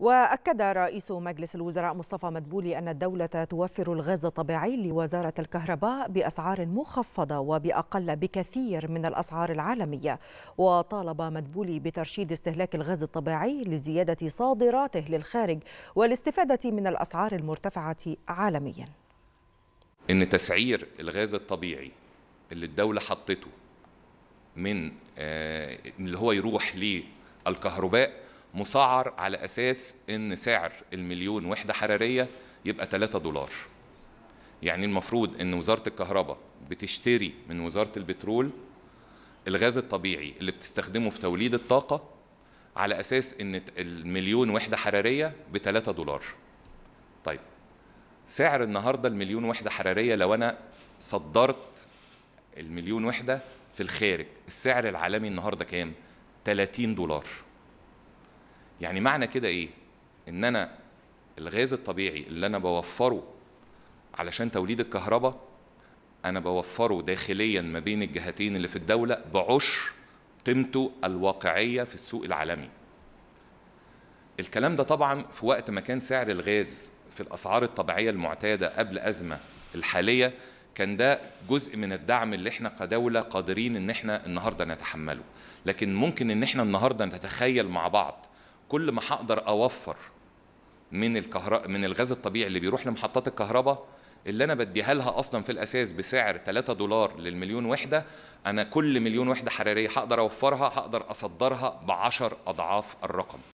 وأكد رئيس مجلس الوزراء مصطفى مدبولي أن الدولة توفر الغاز الطبيعي لوزارة الكهرباء بأسعار مخفضة وبأقل بكثير من الأسعار العالمية وطالب مدبولي بترشيد استهلاك الغاز الطبيعي لزيادة صادراته للخارج والاستفادة من الأسعار المرتفعة عالميا إن تسعير الغاز الطبيعي اللي الدولة حطته من آه، اللي هو يروح للكهرباء مسعر على اساس ان سعر المليون وحده حراريه يبقى 3 دولار يعني المفروض ان وزاره الكهرباء بتشتري من وزاره البترول الغاز الطبيعي اللي بتستخدمه في توليد الطاقه على اساس ان المليون وحده حراريه ب 3 دولار طيب سعر النهارده المليون وحده حراريه لو انا صدرت المليون وحده في الخارج السعر العالمي النهارده كام 30 دولار يعني معنى كده ايه ان انا الغاز الطبيعي اللي انا بوفره علشان توليد الكهرباء انا بوفره داخليا ما بين الجهتين اللي في الدوله بعشر قيمته الواقعيه في السوق العالمي الكلام ده طبعا في وقت ما كان سعر الغاز في الاسعار الطبيعيه المعتاده قبل ازمه الحاليه كان ده جزء من الدعم اللي احنا كدوله قادرين ان احنا النهارده نتحمله لكن ممكن ان احنا النهارده نتخيل مع بعض كل ما هقدر اوفر من الكهرباء من الغاز الطبيعي اللي بيروح لمحطات الكهرباء اللي انا بديها لها اصلا في الاساس بسعر 3 دولار للمليون وحده انا كل مليون وحده حراريه هقدر اوفرها هقدر اصدرها ب 10 اضعاف الرقم